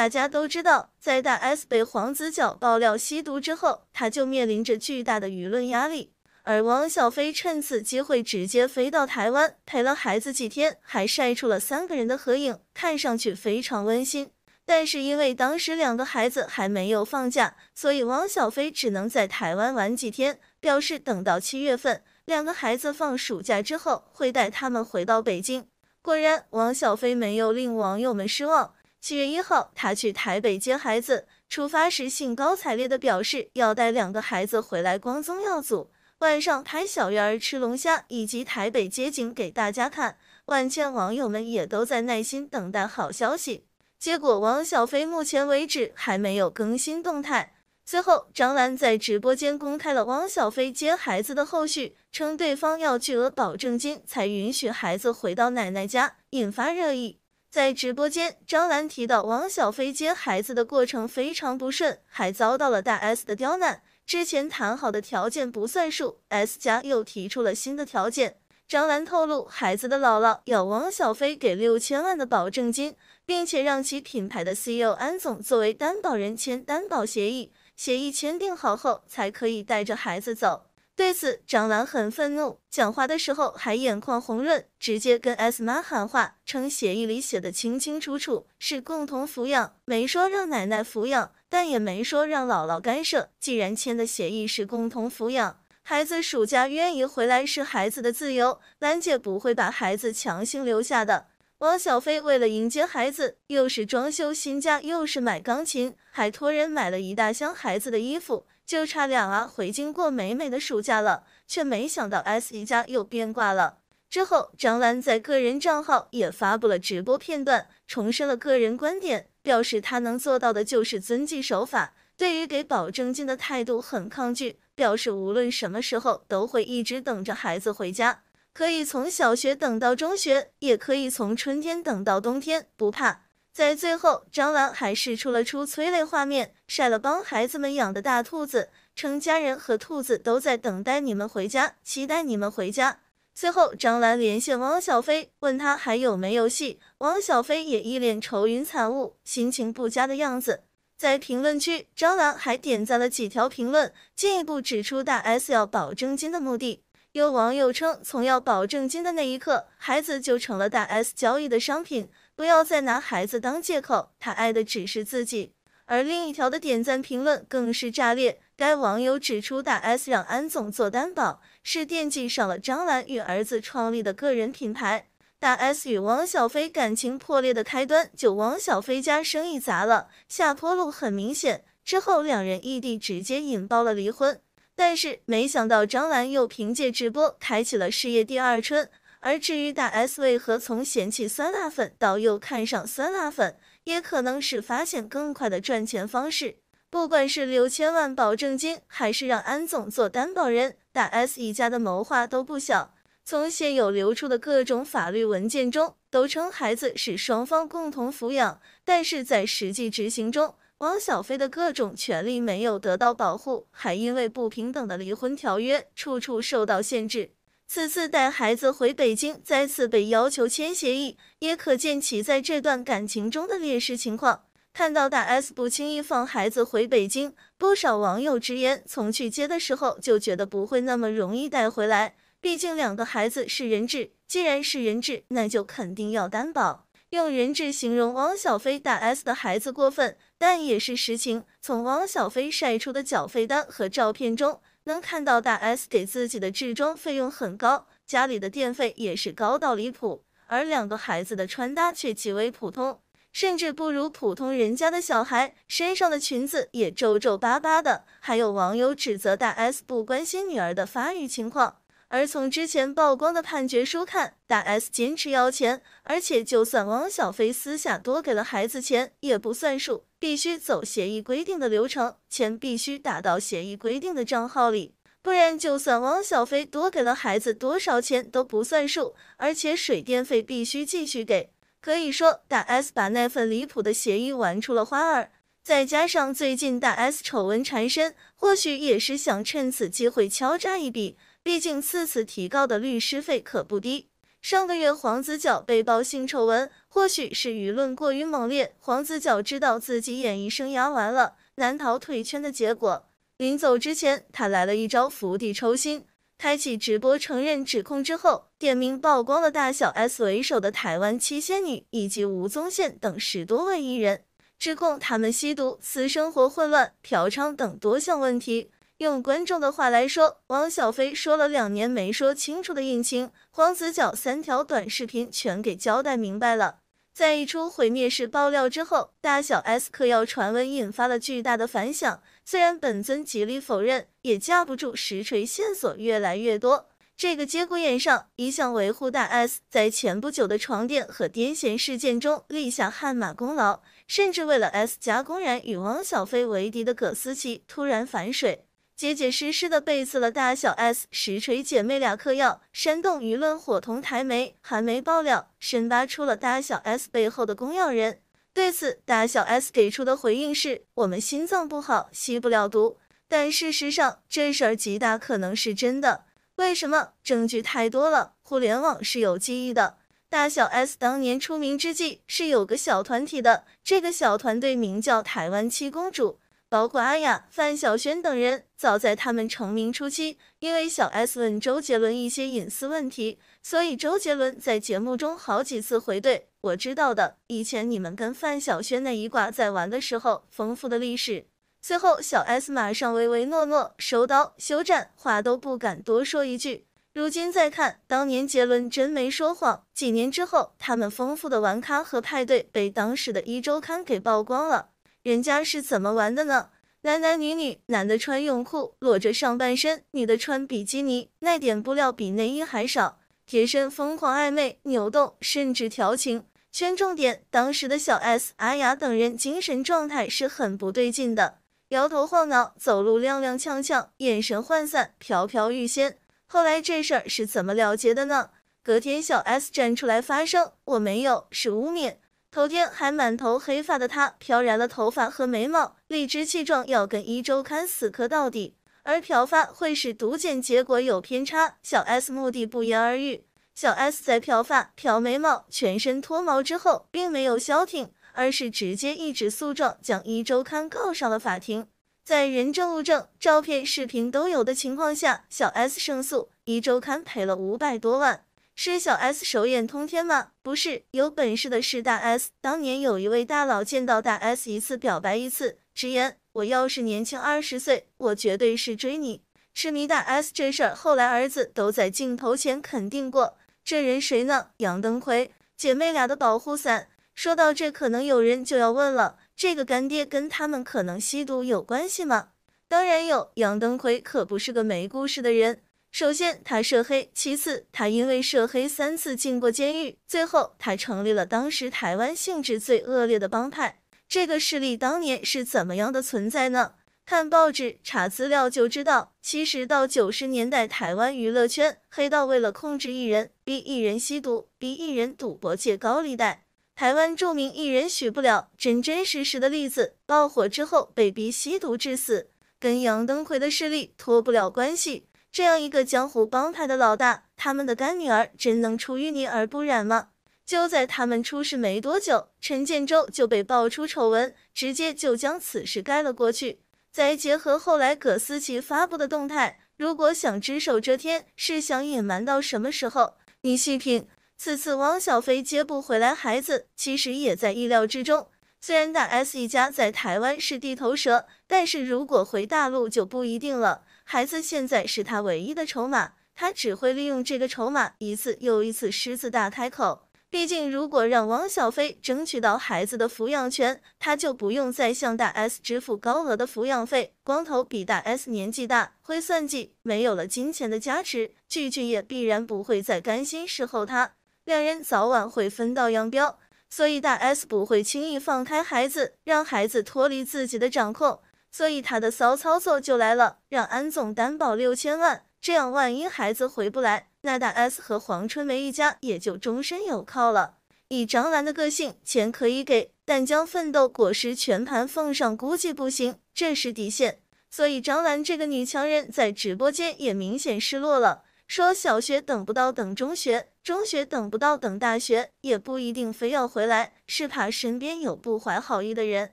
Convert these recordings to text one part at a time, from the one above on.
大家都知道，在大 S 被黄子佼爆料吸毒之后，他就面临着巨大的舆论压力。而汪小菲趁此机会直接飞到台湾陪了孩子几天，还晒出了三个人的合影，看上去非常温馨。但是因为当时两个孩子还没有放假，所以汪小菲只能在台湾玩几天，表示等到七月份两个孩子放暑假之后，会带他们回到北京。果然，汪小菲没有令网友们失望。七月一号，他去台北接孩子，出发时兴高采烈地表示要带两个孩子回来光宗耀祖。晚上拍小院儿吃龙虾以及台北街景给大家看，万千网友们也都在耐心等待好消息。结果王小飞目前为止还没有更新动态。随后，张兰在直播间公开了王小飞接孩子的后续，称对方要巨额保证金才允许孩子回到奶奶家，引发热议。在直播间，张兰提到王小飞接孩子的过程非常不顺，还遭到了大 S 的刁难。之前谈好的条件不算数，S 家又提出了新的条件。张兰透露，孩子的姥姥要王小飞给六千万的保证金，并且让其品牌的 CEO 安总作为担保人签担保协议，协议签订好后才可以带着孩子走。对此，张兰很愤怒，讲话的时候还眼眶红润，直接跟 S 妈喊话，称协议里写的清清楚楚，是共同抚养，没说让奶奶抚养，但也没说让姥姥干涉。既然签的协议是共同抚养，孩子暑假愿意回来是孩子的自由，兰姐不会把孩子强行留下的。汪小菲为了迎接孩子，又是装修新家，又是买钢琴，还托人买了一大箱孩子的衣服。就差俩啊！回京过美美的暑假了，却没想到 S 一家又变卦了。之后，张兰在个人账号也发布了直播片段，重申了个人观点，表示她能做到的就是遵纪守法，对于给保证金的态度很抗拒，表示无论什么时候都会一直等着孩子回家，可以从小学等到中学，也可以从春天等到冬天，不怕。在最后，张兰还试出了出催泪画面，晒了帮孩子们养的大兔子，称家人和兔子都在等待你们回家，期待你们回家。最后，张兰连线汪小菲，问他还有没有戏，汪小菲也一脸愁云惨雾，心情不佳的样子。在评论区，张兰还点赞了几条评论，进一步指出大 S 要保证金的目的。有网友称，从要保证金的那一刻，孩子就成了大 S 交易的商品。不要再拿孩子当借口，他爱的只是自己。而另一条的点赞评论更是炸裂，该网友指出，大 S 让安总做担保，是惦记上了张兰与儿子创立的个人品牌。大 S 与汪小菲感情破裂的开端，就汪小菲家生意砸了，下坡路很明显。之后两人异地，直接引爆了离婚。但是没想到，张兰又凭借直播开启了事业第二春。而至于大 S 为何从嫌弃酸辣粉到又看上酸辣粉，也可能是发现更快的赚钱方式。不管是六千万保证金，还是让安总做担保人，大 S 一家的谋划都不小。从现有流出的各种法律文件中，都称孩子是双方共同抚养，但是在实际执行中，王小菲的各种权利没有得到保护，还因为不平等的离婚条约，处处受到限制。此次带孩子回北京，再次被要求签协议，也可见其在这段感情中的劣势情况。看到大 S 不轻易放孩子回北京，不少网友直言，从去接的时候就觉得不会那么容易带回来，毕竟两个孩子是人质。既然是人质，那就肯定要担保。用人质形容汪小菲大 S 的孩子过分，但也是实情。从汪小菲晒出的缴费单和照片中。能看到大 S 给自己的置装费用很高，家里的电费也是高到离谱，而两个孩子的穿搭却极为普通，甚至不如普通人家的小孩，身上的裙子也皱皱巴巴的。还有网友指责大 S 不关心女儿的发育情况。而从之前曝光的判决书看，大 S 坚持要钱，而且就算汪小菲私下多给了孩子钱也不算数，必须走协议规定的流程，钱必须打到协议规定的账号里，不然就算汪小菲多给了孩子多少钱都不算数，而且水电费必须继续给。可以说，大 S 把那份离谱的协议玩出了花儿，再加上最近大 S 丑闻缠身，或许也是想趁此机会敲诈一笔。毕竟，次次提高的律师费可不低。上个月，黄子佼被曝性丑闻，或许是舆论过于猛烈，黄子佼知道自己演艺生涯完了，难逃退圈的结果。临走之前，他来了一招釜底抽薪，开启直播承认指控之后，点名曝光了大小 S 为首的台湾七仙女以及吴宗宪等十多位艺人，指控他们吸毒、私生活混乱、嫖娼等多项问题。用观众的话来说，王小飞说了两年没说清楚的隐情，黄子佼三条短视频全给交代明白了。在一出毁灭式爆料之后，大小 S 嗑药传闻引发了巨大的反响。虽然本尊极力否认，也架不住实锤线索越来越多。这个节骨眼上，一向维护大 S 在前不久的床垫和癫痫事件中立下汗马功劳，甚至为了 S 家公然与汪小菲为敌的葛思琪突然反水。结结实实的背刺了大小 S，实锤姐妹俩嗑药，煽动舆论，伙同台媒、韩媒爆料，深扒出了大小 S 背后的公钥人。对此，大小 S 给出的回应是：“我们心脏不好，吸不了毒。”但事实上，这事儿极大可能是真的。为什么？证据太多了。互联网是有记忆的。大小 S 当年出名之际，是有个小团体的，这个小团队名叫“台湾七公主”。包括阿雅、范晓萱等人，早在他们成名初期，因为小 S 问周杰伦一些隐私问题，所以周杰伦在节目中好几次回怼。我知道的，以前你们跟范晓萱那一挂在玩的时候，丰富的历史。随后，小 S 马上唯唯诺诺收刀休战，话都不敢多说一句。如今再看，当年杰伦真没说谎。几年之后，他们丰富的玩咖和派对被当时的一周刊给曝光了。人家是怎么玩的呢？男男女女，男的穿泳裤，裸着上半身；女的穿比基尼，那点布料比内衣还少，贴身疯狂暧昧、扭动，甚至调情。圈重点，当时的小 S、阿雅等人精神状态是很不对劲的，摇头晃脑，走路踉踉跄跄，眼神涣散，飘飘欲仙。后来这事儿是怎么了结的呢？隔天，小 S 站出来发声：“我没有，是污蔑。”头天还满头黑发的他，漂染了头发和眉毛，理直气壮要跟一周刊死磕到底。而漂发会使毒检结果有偏差，小 S 目的不言而喻。小 S 在漂发、漂眉毛、全身脱毛之后，并没有消停，而是直接一纸诉状将一周刊告上了法庭。在人证物证、照片、视频都有的情况下，小 S 胜诉，一周刊赔了五百多万。是小 S 手眼通天吗？不是，有本事的是大 S。当年有一位大佬见到大 S 一次表白一次，直言：“我要是年轻二十岁，我绝对是追你。”痴迷大 S 这事儿，后来儿子都在镜头前肯定过。这人谁呢？杨登魁，姐妹俩的保护伞。说到这，可能有人就要问了：这个干爹跟他们可能吸毒有关系吗？当然有，杨登魁可不是个没故事的人。首先，他涉黑；其次，他因为涉黑三次进过监狱；最后，他成立了当时台湾性质最恶劣的帮派。这个势力当年是怎么样的存在呢？看报纸查资料就知道。其实到九十年代，台湾娱乐圈黑道为了控制艺人，逼艺人吸毒，逼艺人赌博借高利贷。台湾著名艺人许不了，真真实实的例子，爆火之后被逼吸毒致死，跟杨登魁的势力脱不了关系。这样一个江湖帮派的老大，他们的干女儿真能出淤泥而不染吗？就在他们出事没多久，陈建州就被爆出丑闻，直接就将此事盖了过去。再结合后来葛思琪发布的动态，如果想只手遮天，是想隐瞒到什么时候？你细品，此次汪小菲接不回来孩子，其实也在意料之中。虽然大 S 一家在台湾是地头蛇，但是如果回大陆就不一定了。孩子现在是他唯一的筹码，他只会利用这个筹码一次又一次狮子大开口。毕竟，如果让王小菲争取到孩子的抚养权，他就不用再向大 S 支付高额的抚养费。光头比大 S 年纪大，会算计，没有了金钱的加持，俊俊也必然不会再甘心侍候他，两人早晚会分道扬镳。所以，大 S 不会轻易放开孩子，让孩子脱离自己的掌控。所以他的骚操作就来了，让安总担保六千万，这样万一孩子回不来，那大 S 和黄春梅一家也就终身有靠了。以张兰的个性，钱可以给，但将奋斗果实全盘奉上估计不行，这是底线。所以张兰这个女强人在直播间也明显失落了，说小学等不到等中学，中学等不到等大学，也不一定非要回来，是怕身边有不怀好意的人。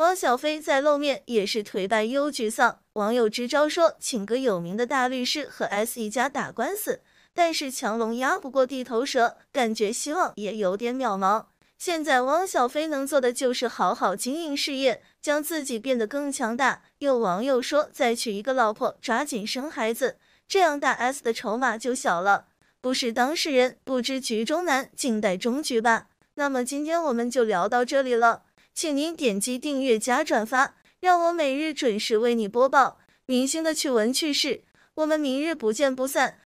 汪小菲再露面也是颓败又沮丧，网友支招说请个有名的大律师和 S 一家打官司，但是强龙压不过地头蛇，感觉希望也有点渺茫。现在汪小菲能做的就是好好经营事业，将自己变得更强大。有网友说再娶一个老婆，抓紧生孩子，这样大 S 的筹码就小了。不是当事人不知局中难，静待终局吧。那么今天我们就聊到这里了。请您点击订阅加转发，让我每日准时为你播报明星的趣闻趣事。我们明日不见不散。